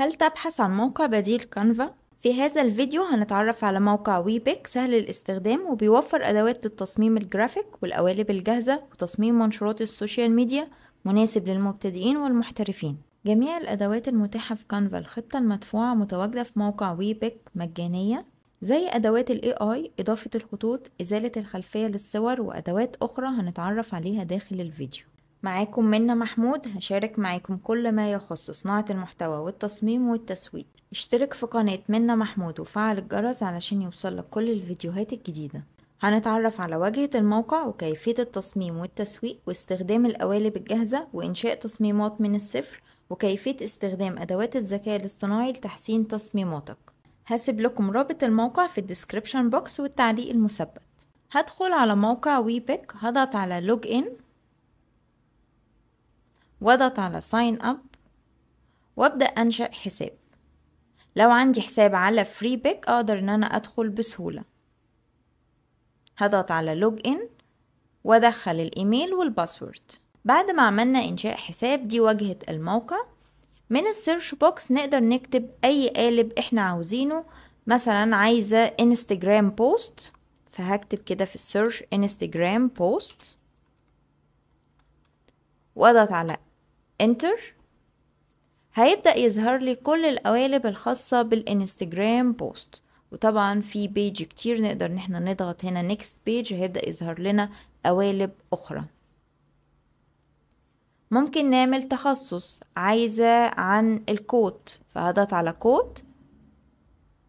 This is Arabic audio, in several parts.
هل تبحث عن موقع بديل كانفا؟ في هذا الفيديو هنتعرف على موقع ويبك سهل الاستخدام وبيوفر أدوات للتصميم الجرافيك والقوالب الجاهزة وتصميم منشورات السوشيال ميديا مناسب للمبتدئين والمحترفين جميع الأدوات المتاحة في كانفا الخطة المدفوعة متواجدة في موقع ويبك مجانية زي أدوات الـ AI إضافة الخطوط إزالة الخلفية للصور وأدوات أخرى هنتعرف عليها داخل الفيديو معاكم منا محمود هشارك معاكم كل ما يخص صناعة المحتوى والتصميم والتسويق اشترك في قناة منا محمود وفعل الجرس علشان يوصلك كل الفيديوهات الجديدة هنتعرف على واجهة الموقع وكيفية التصميم والتسويق واستخدام القوالب الجاهزة وإنشاء تصميمات من الصفر وكيفية استخدام أدوات الذكاء الاصطناعي لتحسين تصميماتك هسيب لكم رابط الموقع في الديسكريبشن بوكس والتعليق المثبت هدخل على موقع ويبك هضغط على لوج إن واضغط على ساين اب وابدأ أنشأ حساب لو عندي حساب على فري بيك أقدر إن أنا أدخل بسهولة هضغط على لوج إن وأدخل الإيميل والباسورد بعد ما عملنا إنشاء حساب دي واجهة الموقع من السيرش بوكس نقدر نكتب أي قالب إحنا عاوزينه مثلا عايزة انستجرام بوست فهكتب كده في السيرش انستجرام بوست واضغط على انتر هيبدأ يظهر لي كل القوالب الخاصة بالانستجرام بوست وطبعا في بيج كتير نقدر ان احنا نضغط هنا نيكست بيج هيبدأ يظهر لنا قوالب اخرى ممكن نعمل تخصص عايزة عن الكوت فهضغط على كوت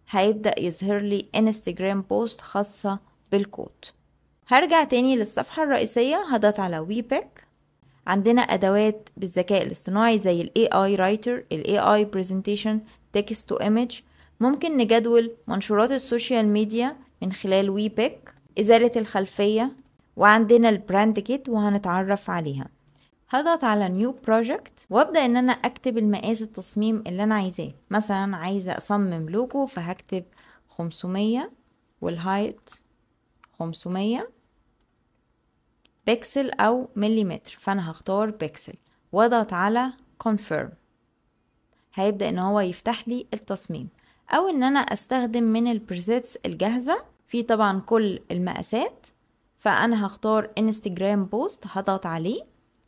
هيبدأ يظهر لي انستجرام بوست خاصة بالكوت هرجع تاني للصفحة الرئيسية هضغط على ويبك عندنا أدوات بالذكاء الاصطناعي زي الـ AI Writer الـ AI Presentation Text to Image ممكن نجدول منشورات السوشيال ميديا من خلال وي بيك إزالة الخلفية وعندنا البراند كيت وهنتعرف عليها هضغط على نيو بروجكت وابدا ان انا اكتب المقاس التصميم اللي انا عايزاه مثلا عايزه اصمم لوجو فهكتب 500 والهايت 500 بكسل أو مليمتر فأنا هختار بكسل واضغط على confirm هيبدأ ان هو يفتح لي التصميم او ان انا استخدم من البريسيتس الجاهزة في طبعا كل المقاسات فانا هختار انستجرام بوست هضغط عليه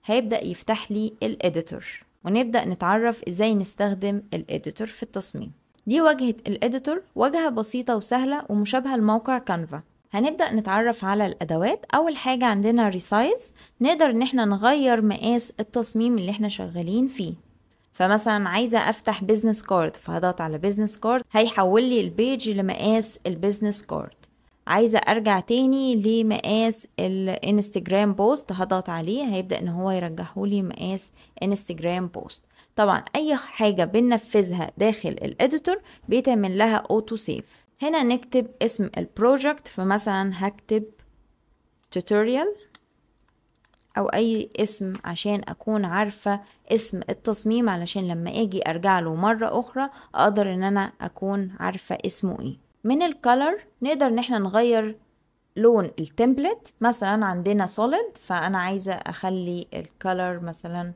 هيبدأ يفتح لي الاديتور ونبدأ نتعرف ازاي نستخدم الاديتور في التصميم دي واجهة الاديتور واجهة بسيطة وسهلة ومشابهة لموقع كانفا هنبدأ نتعرف على الأدوات أول حاجة عندنا ريسايز نقدر إن احنا نغير مقاس التصميم اللي احنا شغالين فيه فمثلا عايزة أفتح بيزنس كارد فهضغط على بيزنس كارد هيحول لي البيج لمقاس البيزنس كارد عايزة أرجع تاني لمقاس الانستجرام بوست هضغط عليه هيبدأ إن هو يرجحولي مقاس انستجرام بوست طبعا أي حاجة بننفذها داخل الإديتور بيتعمل لها أوتو سيف هنا نكتب اسم البروجكت فمثلا هكتب tutorial او اي اسم عشان اكون عارفة اسم التصميم علشان لما اجي ارجع له مرة اخرى اقدر ان انا اكون عارفة اسمه ايه من الكالر نقدر ان احنا نغير لون التمبلت مثلا عندنا solid فانا عايزة اخلي الكالر مثلا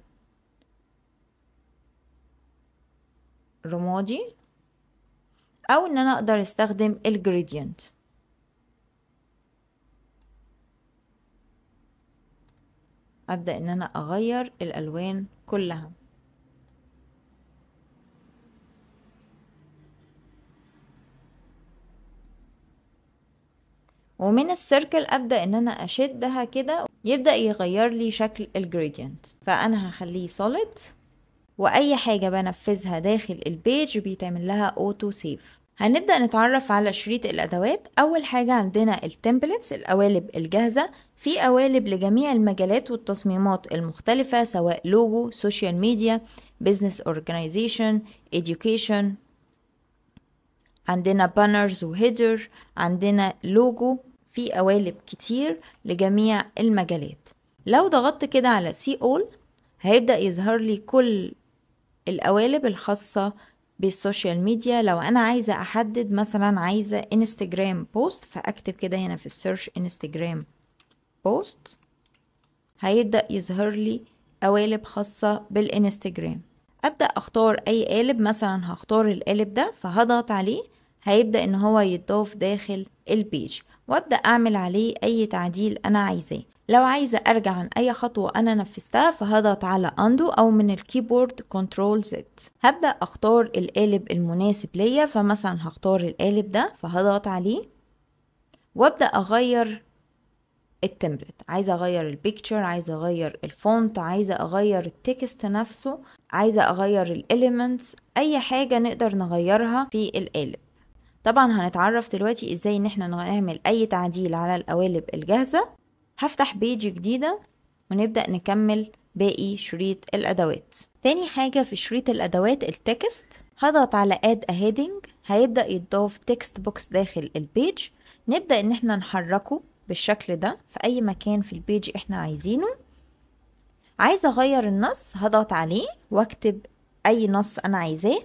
رمادي او ان انا اقدر استخدم الجريدينت ابدا ان انا اغير الالوان كلها ومن السيركل ابدا ان انا اشدها كده يبدا يغير لي شكل الجريدينت فانا هخليه سوليد واي حاجة بنفذها داخل البيج بيتعمل لها اوتو سيف هنبدأ نتعرف على شريط الأدوات أول حاجة عندنا التمبلتس القوالب الجاهزة في قوالب لجميع المجالات والتصميمات المختلفة سواء لوجو سوشيال ميديا بزنس اورجانيزيشن education عندنا بانرز وهيدر عندنا لوجو في قوالب كتير لجميع المجالات لو ضغطت كده على سي اول هيبدأ يظهر لي كل القوالب الخاصة بالسوشيال ميديا لو انا عايزة احدد مثلا عايزة انستجرام بوست فاكتب كده هنا في السيرش انستجرام بوست هيبدأ يظهر لي قوالب خاصة بالانستجرام ابدأ اختار اي قالب مثلا هختار القالب ده فهضغط عليه هيبدأ ان هو يتضاف داخل البيج وابدأ اعمل عليه اي تعديل انا عايزاه لو عايزة أرجع عن أي خطوة أنا نفذتها فهضغط على أندو أو من الكيبورد كنترول زد هبدأ أختار القالب المناسب ليا فمثلا هختار القالب ده فهضغط عليه وأبدأ أغير التمبلت عايزه اغير البيكتشر عايزه اغير الفونت عايزه اغير التكست نفسه عايزه اغير الإليمنت اي حاجه نقدر نغيرها في القالب طبعا هنتعرف دلوقتي ازاي ان احنا نعمل اي تعديل على القوالب الجاهزه هفتح بيج جديدة ونبدأ نكمل باقي شريط الأدوات تاني حاجة في شريط الأدوات التكست هضغط على add a heading هيبدأ يتضاف تكست بوكس داخل البيج نبدأ إن احنا نحركه بالشكل ده في أي مكان في البيج احنا عايزينه عايزة أغير النص هضغط عليه وأكتب أي نص أنا عايزاه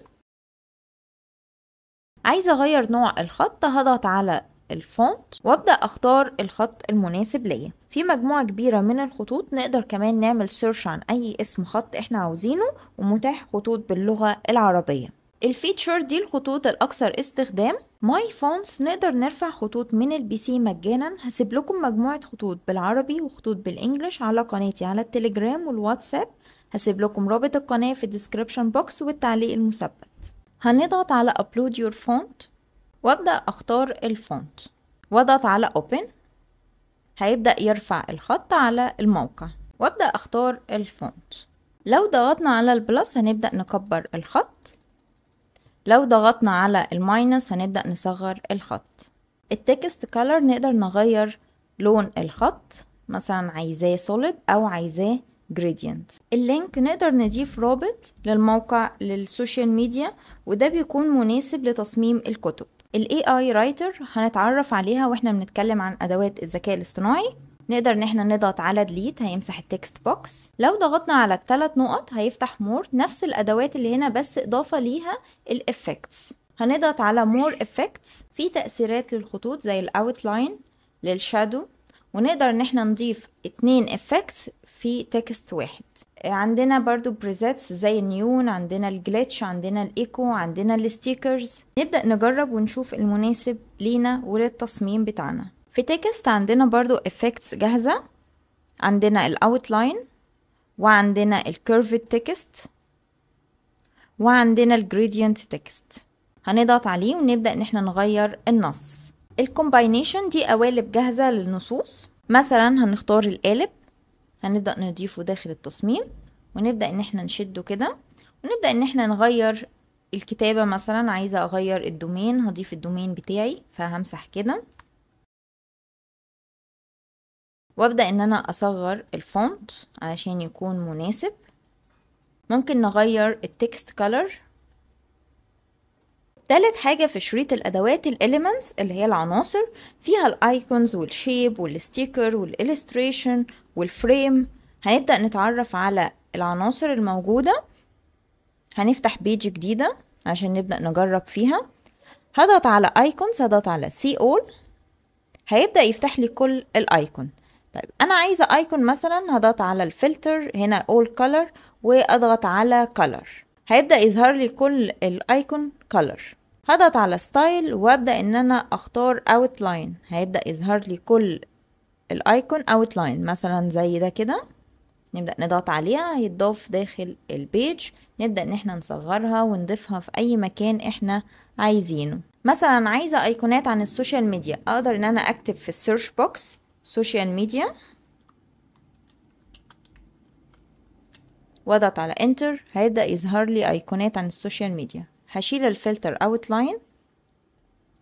عايزة أغير نوع الخط هضغط على الفونت وابدا اختار الخط المناسب ليا في مجموعة كبيرة من الخطوط نقدر كمان نعمل سيرش عن اي اسم خط احنا عاوزينه ومتاح خطوط باللغة العربية الفيتشر دي الخطوط الاكثر استخدام ماي فونتس نقدر نرفع خطوط من البي سي مجانا هسيب لكم مجموعة خطوط بالعربي وخطوط بالانجلش على قناتي على التليجرام والواتساب هسيب لكم رابط القناة في الديسكريبشن بوكس والتعليق المثبت هنضغط على upload your font وابدأ اختار الفونت واضغط على open هيبدأ يرفع الخط على الموقع وابدأ اختار الفونت لو ضغطنا على البلس هنبدأ نكبر الخط لو ضغطنا على الماينس هنبدأ نصغر الخط التكست كولر نقدر نغير لون الخط مثلا عايزاه سوليد او عايزاه جريدينت اللينك نقدر نضيف رابط للموقع للسوشيال ميديا وده بيكون مناسب لتصميم الكتب ال AI Writer هنتعرف عليها واحنا بنتكلم عن أدوات الذكاء الاصطناعي نقدر ان احنا نضغط على delete هيمسح التكست بوكس لو ضغطنا على الثلاث نقط هيفتح more نفس الادوات اللي هنا بس اضافه ليها الافكتس هنضغط على more effects في تأثيرات للخطوط زي الاوتلاين للشادو ونقدر ان احنا نضيف اتنين افكتس في تكست واحد عندنا برضو بريزاتس زي النيون عندنا الجليتش عندنا الايكو عندنا الستيكرز نبدأ نجرب ونشوف المناسب لينا وللتصميم بتاعنا في تكست عندنا برضو افكتس جاهزة عندنا الاوتلاين وعندنا الكيرفد تكست وعندنا الجريدينت تكست هنضغط عليه ونبدأ ان احنا نغير النص الكومباينيشن دي قوالب جاهزة للنصوص مثلا هنختار القالب هنبدأ نضيفه داخل التصميم ونبدأ ان احنا نشده كده ونبدأ ان احنا نغير الكتابة مثلا عايزة اغير الدومين هضيف الدومين بتاعي فهمسح كده وابدأ ان انا اصغر الفونت علشان يكون مناسب ممكن نغير التكست كولر تالت حاجة في شريط الأدوات الإليمنتس اللي هي العناصر فيها الأيكونز والشيب والستيكر والإلستريشن والفريم هنبدأ نتعرف على العناصر الموجودة هنفتح بيج جديدة عشان نبدأ نجرب فيها هضغط على ايكونز هضغط على سي اول هيبدأ يفتح لي كل الايكون طيب انا عايزة ايكون مثلا هضغط على الفلتر هنا اول كولر واضغط على كولر هيبدأ يظهر لي كل الايكون كولر هضغط على ستايل وابدا ان انا اختار اوت لاين هيبدا يظهر لي كل الايكون اوت لاين مثلا زي ده كده نبدا نضغط عليها هيتضاف داخل البيج نبدا ان احنا نصغرها ونضيفها في اي مكان احنا عايزينه مثلا عايزه ايقونات عن السوشيال ميديا اقدر ان انا اكتب في السيرش بوكس سوشيال ميديا واضغط على انتر هيبدا يظهر لي ايقونات عن السوشيال ميديا هشيل الفلتر اوت لاين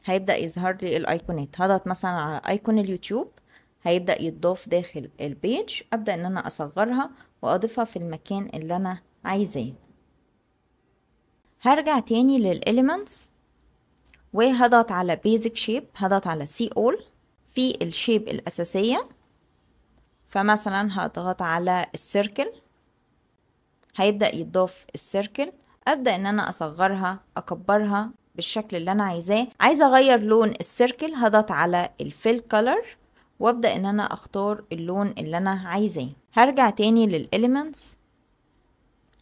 هيبدأ يظهر لي الايقونات هضغط مثلا على ايقون اليوتيوب هيبدأ يتضاف داخل البيج أبدأ إن أنا أصغرها وأضيفها في المكان اللي أنا عايزاه هرجع تاني للإليمنتس وهضغط على بيزك شيب هضغط على سي أول في الشيب الأساسية فمثلا هضغط على السيركل هيبدأ يتضاف السيركل ابدا ان انا اصغرها اكبرها بالشكل اللي انا عايزاه عايزه اغير لون السيركل هضغط على الفيل كولر وابدا ان انا اختار اللون اللي انا عايزاه هرجع تاني للاليمنتس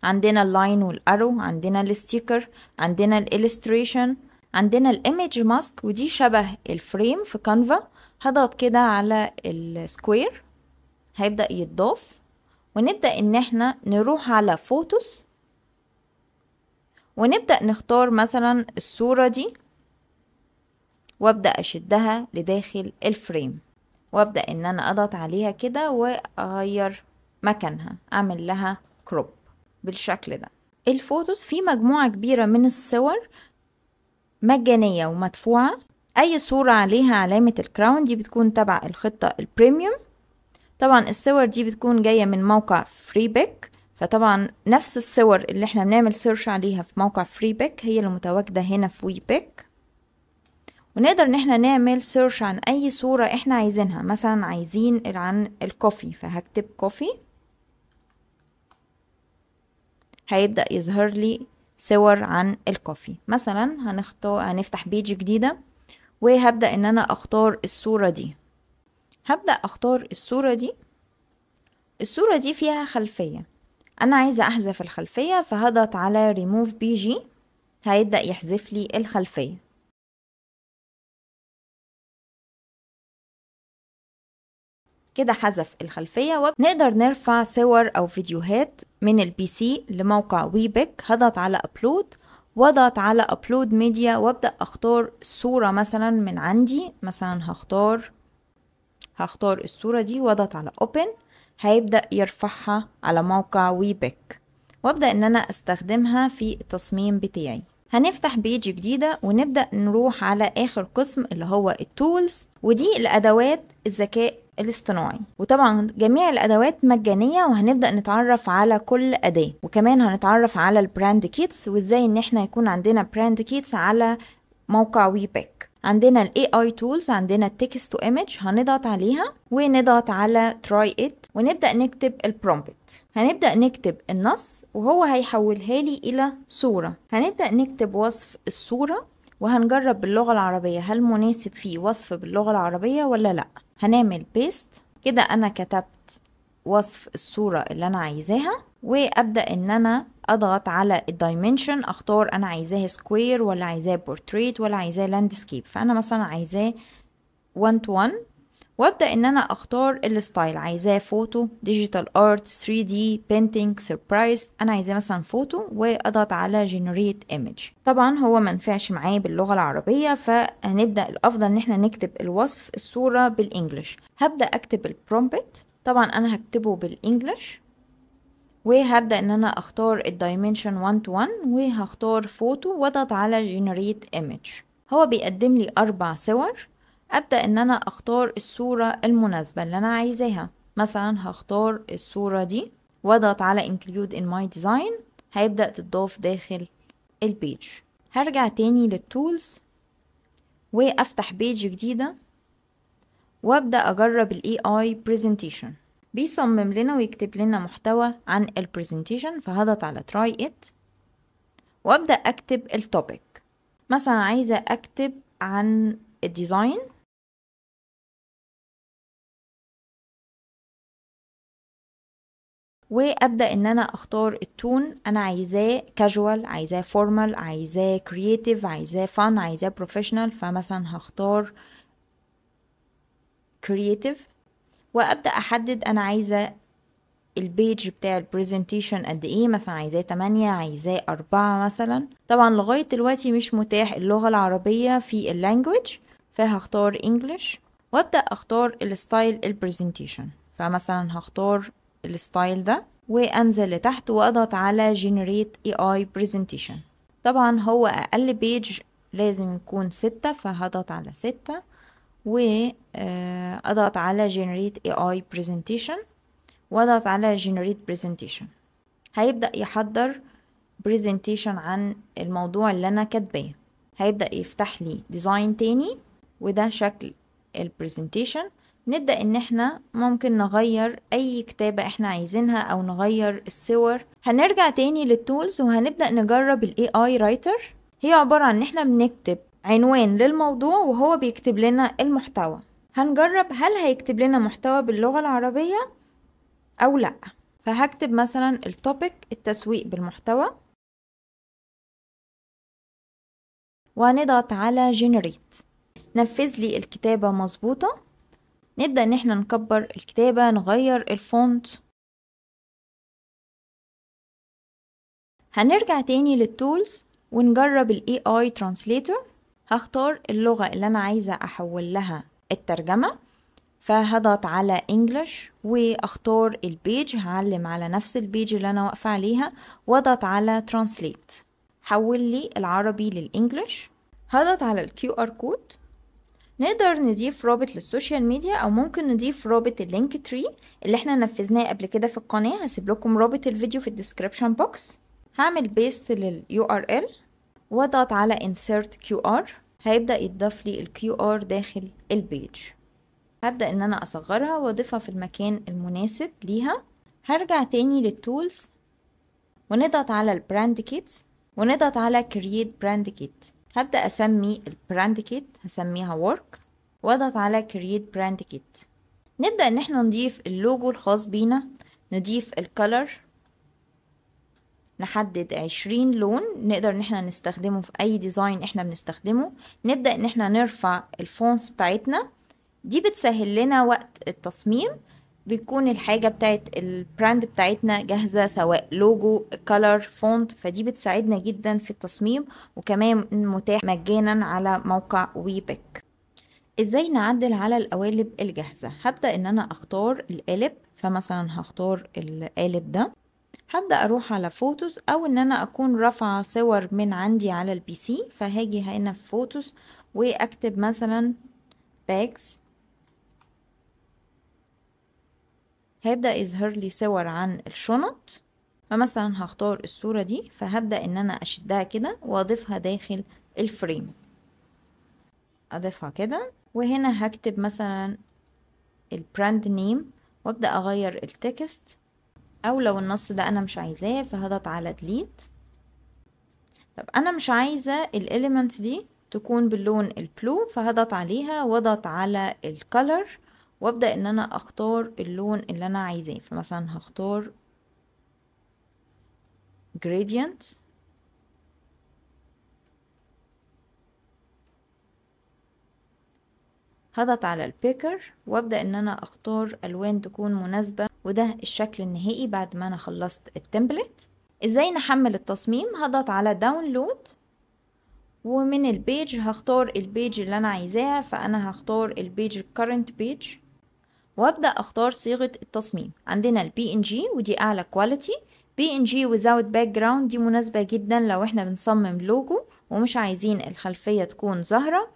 عندنا اللاين والارو عندنا الستيكر عندنا الالستريشن عندنا الايمج ماسك ودي شبه الفريم في كانفا هضغط كده على السكوير هيبدا يتضاف ونبدا ان احنا نروح على فوتوس ونبدأ نختار مثلا الصورة دي وابدأ اشدها لداخل الفريم وابدأ ان انا اضغط عليها كده واغير مكانها اعمل لها كروب بالشكل ده الفوتوز في مجموعة كبيرة من الصور مجانية ومدفوعة اي صورة عليها علامة الكراون دي بتكون تبع الخطة البريميوم طبعا الصور دي بتكون جاية من موقع فريبيك فطبعا نفس الصور اللي احنا بنعمل سيرش عليها في موقع فري بيك هي اللي متواجدة هنا في وي بيك ونقدر ان احنا نعمل سيرش عن اي صورة احنا عايزينها مثلا عايزين عن الكوفي فهكتب كوفي هيبدأ يظهر لي صور عن الكوفي مثلا هنختار هنفتح بيج جديدة وهبدأ ان انا اختار الصورة دي هبدأ اختار الصورة دي الصورة دي فيها خلفية انا عايزة احذف الخلفية فهضغط على بي جي هيبدأ يحذف لي الخلفية كده حذف الخلفية ونقدر نرفع صور أو فيديوهات من البي سي لموقع ويبك هضغط على أبلود واضغط على أبلود ميديا وابدأ أختار صورة مثلا من عندي مثلا هختار هختار الصورة دي واضغط على أوبن هيبدأ يرفعها على موقع ويبك وابدأ ان انا استخدمها في التصميم بتاعي هنفتح بيج جديدة ونبدأ نروح على آخر قسم اللي هو التولز ودي الأدوات الذكاء الاصطناعي وطبعا جميع الادوات مجانيه وهنبدا نتعرف على كل اداه وكمان هنتعرف على البراند كيتس وازاي ان احنا يكون عندنا براند كيتس على موقع ويبك عندنا ال AI tools عندنا text to image هنضغط عليها ونضغط على try it ونبدأ نكتب البرومبت هنبدأ نكتب النص وهو هيحولها لي إلى صورة هنبدأ نكتب وصف الصورة وهنجرب باللغة العربية هل مناسب فيه وصف باللغة العربية ولا لأ هنعمل paste كده أنا كتبت وصف الصورة اللي أنا عايزاها وابدا ان انا اضغط على الدايمنشن اختار انا عايزاه سكوير ولا عايزاه بورتريت ولا عايزاه لاندسكيب فانا مثلا عايزاه 1 تو 1 وابدا ان انا اختار الستايل عايزاه فوتو ديجيتال ارت 3 دي بينتينج سربرايز انا عايزاه مثلا فوتو واضغط على جنريت ايمج طبعا هو ما نفعش معايا باللغه العربيه فهنبدا الافضل ان احنا نكتب الوصف الصوره بالانجلش هبدا اكتب البرومبت طبعا انا هكتبه بالانجلش وهبدأ ان انا اختار الدايمنشن 1 تو 1 وهختار فوتو واضغط على جنريت ايمج هو بيقدم لي اربع صور ابدأ ان انا اختار الصورة المناسبة اللي انا عايزاها مثلا هختار الصورة دي واضغط على انكلود ان ماي ديزاين هيبدأ تتضاف داخل البيج هرجع تاني للتولز وافتح بيج جديدة وابدأ اجرب الاي اي presentation بيصمم لنا ويكتب لنا محتوى عن البرزنتيشن فهضغط على try it وابدأ اكتب التوبيك مثلا عايزة اكتب عن الديزاين وابدا ان انا اختار التون انا عايزاه كاجوال عايزاه فورمال عايزاه كرييتيف عايزاه فان عايزاه بروفيشنال فمثلا هختار كرييتيف وابدا احدد انا عايزه البيج بتاع البرزنتيشن قد ايه مثلا عايزاه 8 عايزاه 4 مثلا طبعا لغايه دلوقتي مش متاح اللغه العربيه في اللانجوج فهختار انجلش وابدا اختار الستايل البرزنتيشن فمثلا هختار الستايل ده وانزل لتحت واضغط على اي اي برزنتيشن طبعا هو اقل بيج لازم يكون ستة فهضغط على ستة واضغط آه، على generate AI presentation واضغط على generate presentation هيبدأ يحضر presentation عن الموضوع اللي انا كاتباه هيبدأ يفتح لي ديزاين تاني وده شكل البرزنتيشن نبدأ إن إحنا ممكن نغير أي كتابة إحنا عايزينها أو نغير الصور هنرجع تاني للتولز وهنبدأ نجرب ال AI Writer هي عبارة عن إن إحنا بنكتب عنوان للموضوع وهو بيكتب لنا المحتوى هنجرب هل هيكتب لنا محتوى باللغة العربية أو لأ فهكتب مثلا التوبيك التسويق بالمحتوى ونضغط على جنريت نفذ لي الكتابة مظبوطة نبدأ ان احنا نكبر الكتابة نغير الفونت هنرجع تاني للتولز ونجرب الاي AI Translator هختار اللغة اللي أنا عايزة أحول لها الترجمة فهضغط على English واختار البيج هعلم على نفس البيج اللي أنا واقفة عليها واضغط على Translate حول لي العربي للإنجليش هضغط على ال QR Code نقدر نضيف رابط للسوشيال ميديا او ممكن نضيف رابط اللينك تري اللي احنا نفذناه قبل كده في القناة هسيب لكم رابط الفيديو في الديسكريبشن بوكس هعمل بيست لليو ار ال واضغط على insert QR هيبدأ يضاف لي ال QR داخل البيج هبدأ ان انا اصغرها واضيفها في المكان المناسب ليها هرجع تاني للتولز ونضغط على البراند كيت ونضغط على كرييت براند كيت هبدأ اسمي البراند كيت هسميها ورك واضغط على كرييت براند كيت نبدأ ان احنا نضيف اللوجو الخاص بينا نضيف الكالر نحدد عشرين لون نقدر ان احنا نستخدمه في اي ديزاين احنا بنستخدمه نبدأ ان احنا نرفع الفونس بتاعتنا دي بتسهل لنا وقت التصميم بيكون الحاجة بتاعت البراند بتاعتنا جاهزة سواء لوجو كولر فونت فدي بتساعدنا جدا في التصميم وكمان متاح مجانا على موقع ويبك ازاي نعدل على القوالب الجاهزة هبدأ ان انا اختار القالب فمثلا هختار القالب ده هبدأ اروح على فوتوز او ان انا اكون رافعة صور من عندي على البي سي فهاجي هنا في فوتوز واكتب مثلا باكس هيبدأ يظهر لي صور عن الشنط فمثلا هختار الصورة دي فهبدأ ان انا اشدها كده واضيفها داخل الفريم اضيفها كده وهنا هكتب مثلا البراند نيم وابدأ اغير التكست او لو النص ده انا مش عايزاه فهضغط على ديليت طب انا مش عايزه الاليمنت دي تكون باللون البلو فهضغط عليها واضغط على الكالر وابدا ان انا اختار اللون اللي انا عايزاه فمثلا هختار gradient هضغط على البيكر وابدا ان انا اختار الوان تكون مناسبه وده الشكل النهائي بعد ما انا خلصت التمبلت ازاي نحمل التصميم هضغط على داونلود ومن البيج هختار البيج اللي انا عايزاها فانا هختار البيج current page وابدا اختار صيغه التصميم عندنا البي ان جي ودي اعلى كواليتي بي ان جي without background دي مناسبة جدا لو احنا بنصمم لوجو ومش عايزين الخلفية تكون ظاهرة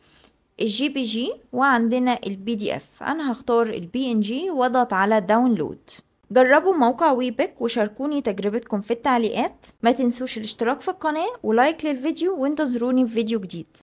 الجي بي جي وعندنا البي دي اف انا هختار البي ان جي واضغط على داونلود جربوا موقع ويبك وشاركوني تجربتكم في التعليقات ما تنسوش الاشتراك في القناة ولايك للفيديو وانتظروني في فيديو جديد